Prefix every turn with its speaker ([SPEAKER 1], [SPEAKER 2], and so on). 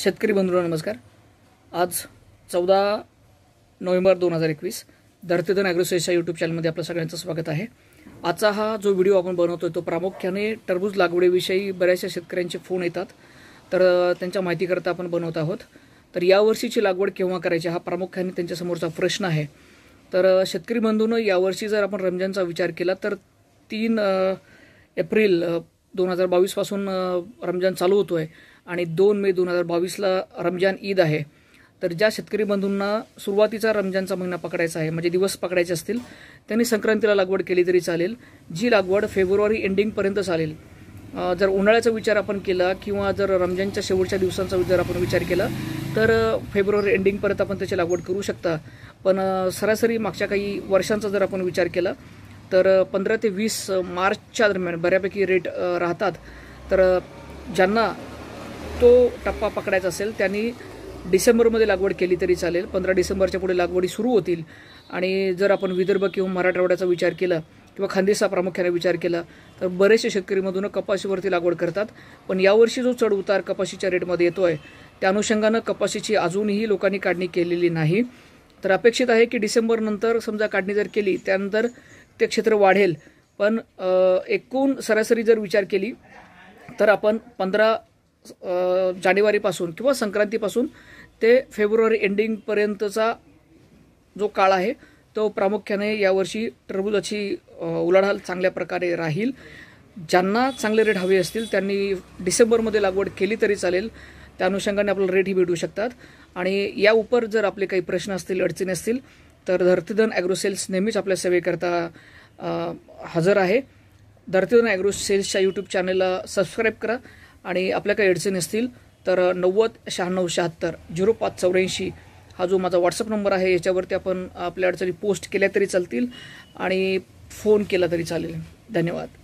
[SPEAKER 1] शेतकरी बंधू नमस्कार आज चौदा नोव्हेंबर दोन हजार एकवीस धर्तीधन ॲग्रोसेसच्या यूट्यूब चॅनलमध्ये आपलं सगळ्यांचं स्वागत आहे आजचा हा जो व्हिडिओ आपण बनवतोय तो प्रामुख्याने टरबूज लागवडीविषयी बऱ्याचशा शेतकऱ्यांचे फोन येतात तर त्यांच्या माहितीकरता आपण बनवत आहोत तर यावर्षीची लागवड केव्हा करायची हा प्रामुख्याने त्यांच्यासमोरचा प्रश्न आहे तर शेतकरी बंधूनं यावर्षी जर आपण रमजानचा विचार केला तर तीन एप्रिल दोन हजार बावीसपासून रमजान चालू होतो आहे आणि दोन मे दोन हजार बावीसला रमजान ईद आहे तर ज्या शेतकरी बंधूंना सुरुवातीचा रमजानचा महिना पकडायचा आहे म्हणजे दिवस पकडायचे असतील त्यांनी संक्रांतीला लागवड केली तरी चालेल जी लागवड फेब्रुवारी एंडिंगपर्यंत चालेल जर उन्हाळ्याचा विचार आपण केला किंवा जर रमजानच्या शेवटच्या दिवसांचा जर आपण विचार केला तर फेब्रुवारी एंडिंगपर्यंत आपण त्याची लागवड करू शकता पण सरासरी मागच्या काही वर्षांचा जर आपण विचार केला तर पंधरा ते वीस मार्चच्या दरम्यान बऱ्यापैकी रेट राहतात तर ज्यांना तो टप्पा पकडायचा असेल त्यांनी डिसेंबरमध्ये लागवड केली तरी चालेल पंधरा डिसेंबरच्या पुढे लागवडी सुरू होतील आणि जर आपण विदर्भ किंवा मराठवाड्याचा विचार केला किंवा खानदेशचा प्रामुख्याने विचार केला तर बरेचसे शेतकरीमधून कपाशीवरती लागवड करतात पण यावर्षी जो चढ उतार कपाशीच्या रेटमध्ये येतो आहे त्या अनुषंगानं कपाशीची अजूनही लोकांनी काढणी केलेली नाही तर अपेक्षित आहे की डिसेंबरनंतर समजा काढणी जर केली त्यानंतर ते क्षेत्र वाढेल पण एकूण सरासरी जर विचार केली तर आपण पंधरा जानेवारीपासून किंवा संक्रांतीपासून ते फेब्रुवारी एंडिंगपर्यंतचा जो काळ आहे तो प्रामुख्याने यावर्षी अशी उलाढाल चांगल्या प्रकारे राहील ज्यांना चांगले रेट हवे असतील त्यांनी डिसेंबरमध्ये लागवड केली तरी चालेल त्या अनुषंगाने आपल्याला रेटही भेटू शकतात आणि या उपर जर आपले काही प्रश्न असतील अडचणी असतील तर धर्तीधन ॲग्रोसेल्स नेहमीच आपल्या सेवेकरता हजर आहे धर्तीधन ॲग्रोसेल्सच्या यूट्यूब चॅनलला सबस्क्राईब करा आणि आपल्या काही अडचणी असतील तर नव्वद शहाण्णव शहात्तर झिरो पाच चौऱ्याऐंशी हा जो माझा व्हॉट्सअप नंबर आहे याच्यावरती आपण आपल्या अडचणी पोस्ट केल्या तरी चालतील आणि फोन केला तरी चालेल धन्यवाद